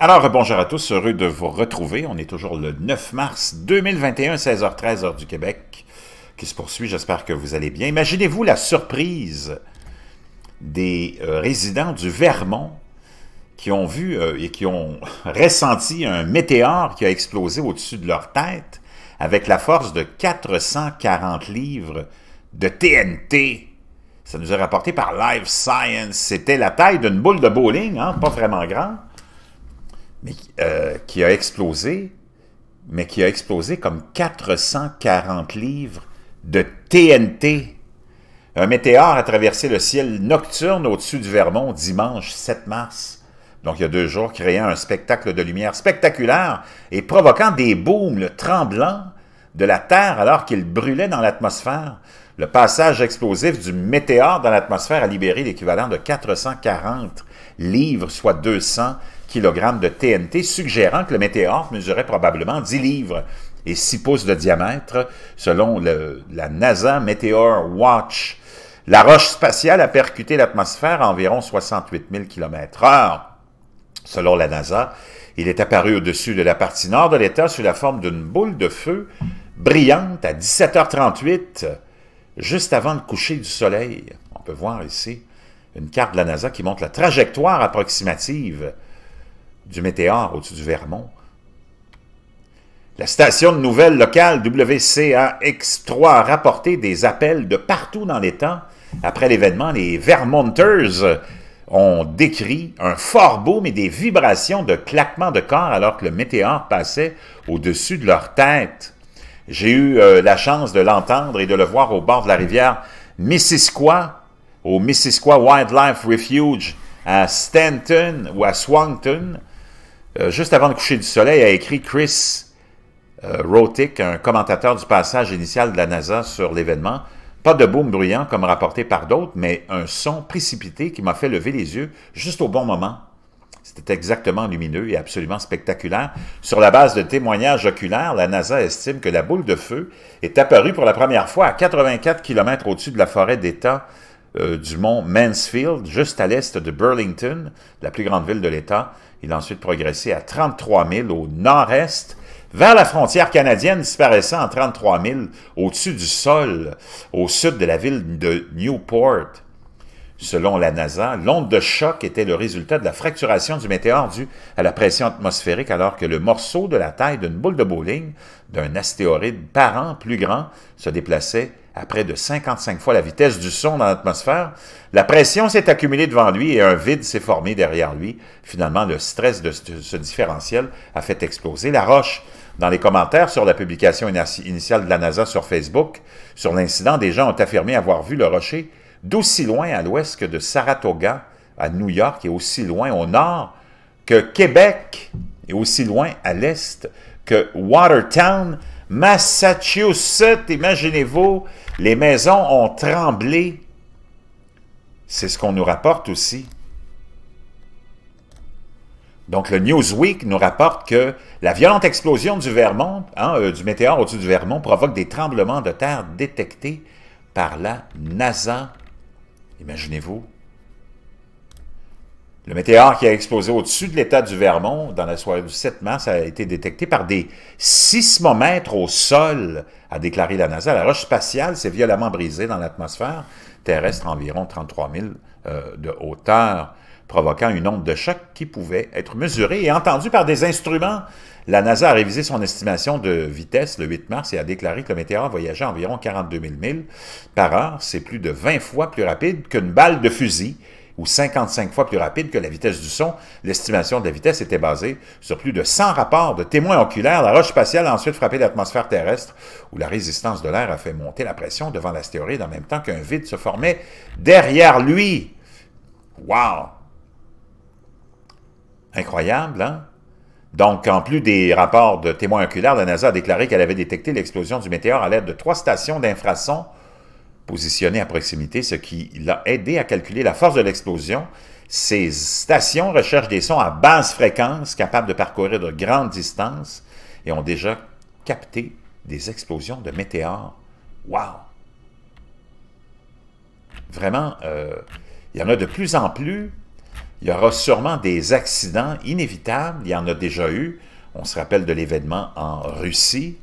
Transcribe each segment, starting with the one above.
Alors, bonjour à tous, heureux de vous retrouver. On est toujours le 9 mars 2021, 16h13 heure du Québec, qui se poursuit. J'espère que vous allez bien. Imaginez-vous la surprise des euh, résidents du Vermont qui ont vu euh, et qui ont ressenti un météore qui a explosé au-dessus de leur tête avec la force de 440 livres de TNT. Ça nous est rapporté par Live Science. C'était la taille d'une boule de bowling, hein, pas vraiment grande mais, euh, qui a explosé, mais qui a explosé comme 440 livres de TNT. Un météore a traversé le ciel nocturne au-dessus du Vermont dimanche 7 mars. Donc, il y a deux jours, créant un spectacle de lumière spectaculaire et provoquant des boules le de la Terre alors qu'il brûlait dans l'atmosphère. Le passage explosif du météore dans l'atmosphère a libéré l'équivalent de 440 livres, soit 200 kilogrammes de TNT, suggérant que le météore mesurait probablement 10 livres et 6 pouces de diamètre, selon la NASA Meteor Watch. La roche spatiale a percuté l'atmosphère à environ 68 000 km/h. Selon la NASA, il est apparu au-dessus de la partie nord de l'État sous la forme d'une boule de feu brillante à 17h38, juste avant le coucher du soleil. On peut voir ici une carte de la NASA qui montre la trajectoire approximative du météore au-dessus du Vermont. La station de nouvelles locales WCAX3 a rapporté des appels de partout dans les temps. Après l'événement, les Vermonters ont décrit un fort beau et des vibrations de claquements de corps alors que le météore passait au-dessus de leur tête. J'ai eu euh, la chance de l'entendre et de le voir au bord de la rivière Missisquoi, au Missisquoi Wildlife Refuge à Stanton ou à Swanton, euh, juste avant le coucher du soleil, a écrit Chris euh, Rotick, un commentateur du passage initial de la NASA sur l'événement. Pas de boom bruyant comme rapporté par d'autres, mais un son précipité qui m'a fait lever les yeux juste au bon moment. C'était exactement lumineux et absolument spectaculaire. Sur la base de témoignages oculaires, la NASA estime que la boule de feu est apparue pour la première fois à 84 km au-dessus de la forêt d'État euh, du mont Mansfield, juste à l'est de Burlington, la plus grande ville de l'État. Il a ensuite progressé à 33 000 au nord-est, vers la frontière canadienne, disparaissant en 33 000 au-dessus du sol, au sud de la ville de Newport. Selon la NASA, l'onde de choc était le résultat de la fracturation du météore due à la pression atmosphérique alors que le morceau de la taille d'une boule de bowling d'un astéroïde par an plus grand se déplaçait à près de 55 fois la vitesse du son dans l'atmosphère. La pression s'est accumulée devant lui et un vide s'est formé derrière lui. Finalement, le stress de ce différentiel a fait exploser la roche. Dans les commentaires sur la publication initiale de la NASA sur Facebook, sur l'incident, des gens ont affirmé avoir vu le rocher d'aussi loin à l'ouest que de Saratoga, à New York, et aussi loin au nord que Québec, et aussi loin à l'est que Watertown, Massachusetts. Imaginez-vous, les maisons ont tremblé. C'est ce qu'on nous rapporte aussi. Donc, le Newsweek nous rapporte que la violente explosion du Vermont, hein, euh, du météore au-dessus du Vermont, provoque des tremblements de terre détectés par la NASA Imaginez-vous. Le météore qui a explosé au-dessus de l'état du Vermont dans la soirée du 7 mars a été détecté par des sismomètres au sol, a déclaré la NASA. La roche spatiale s'est violemment brisée dans l'atmosphère terrestre à environ 33 000 euh, de hauteur provoquant une onde de choc qui pouvait être mesurée et entendue par des instruments. La NASA a révisé son estimation de vitesse le 8 mars et a déclaré que le météore voyageait environ 42 000 milles par heure. C'est plus de 20 fois plus rapide qu'une balle de fusil ou 55 fois plus rapide que la vitesse du son. L'estimation de la vitesse était basée sur plus de 100 rapports de témoins oculaires. La roche spatiale a ensuite frappé l'atmosphère terrestre, où la résistance de l'air a fait monter la pression devant l'astéroïde en même temps qu'un vide se formait derrière lui. Wow! Incroyable, hein? Donc, en plus des rapports de témoins oculaires, la NASA a déclaré qu'elle avait détecté l'explosion du météore à l'aide de trois stations d'infrasons positionnées à proximité, ce qui l'a aidé à calculer la force de l'explosion. Ces stations recherchent des sons à basse fréquence, capables de parcourir de grandes distances, et ont déjà capté des explosions de météores. Wow! Vraiment, euh, il y en a de plus en plus il y aura sûrement des accidents inévitables, il y en a déjà eu. On se rappelle de l'événement en Russie.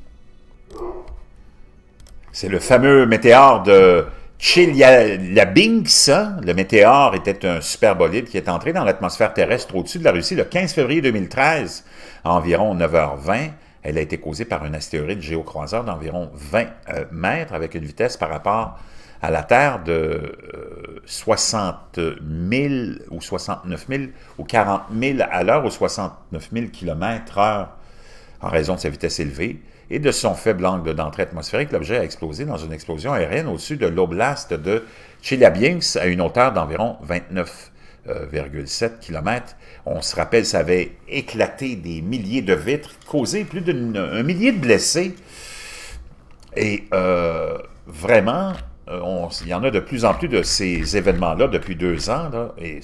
C'est le fameux météore de Chelyabinsk. Le météore était un superbolide qui est entré dans l'atmosphère terrestre au-dessus de la Russie le 15 février 2013, à environ 9h20. Elle a été causée par un astéroïde géocroiseur d'environ 20 euh, mètres avec une vitesse par rapport à la terre de 60 euh, 000 ou 69 000 ou 40 000 à l'heure ou 69 000 km h en raison de sa vitesse élevée et de son faible angle d'entrée atmosphérique, l'objet a explosé dans une explosion aérienne au-dessus de l'oblast de Chelyabinsk à une hauteur d'environ 29,7 euh, km. On se rappelle, ça avait éclaté des milliers de vitres, causé plus d'un millier de blessés. Et euh, vraiment, euh, il y en a de plus en plus de ces événements-là depuis deux ans, et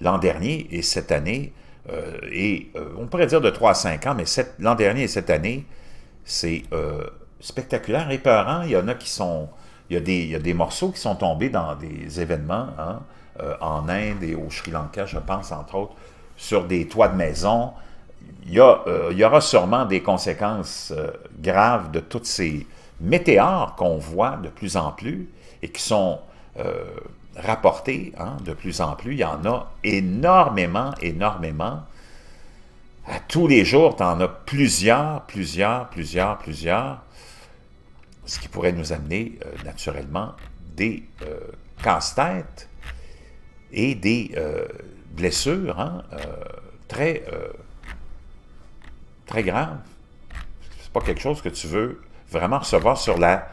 l'an dernier et cette année, euh, et euh, on pourrait dire de trois à cinq ans, mais l'an dernier et cette année, c'est euh, spectaculaire, épeurant. Il y en a qui sont... Il y, a des, des morceaux qui sont tombés dans des événements hein, en Inde et au Sri Lanka, je pense, entre autres, sur des toits de maison. il y aura sûrement des conséquences graves de toutes ces, météores qu'on voit de plus en plus et qui sont euh, rapportés hein, de plus en plus. Il y en a énormément, énormément. À tous les jours, tu en as plusieurs, plusieurs, plusieurs, plusieurs, ce qui pourrait nous amener euh, naturellement des euh, casse-têtes et des euh, blessures hein, très, très graves. C'est pas quelque chose que tu veux vraiment recevoir sur la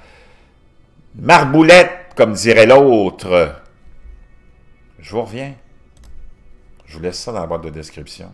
marboulette, comme dirait l'autre. Je vous reviens. Je vous laisse ça dans la boîte de description.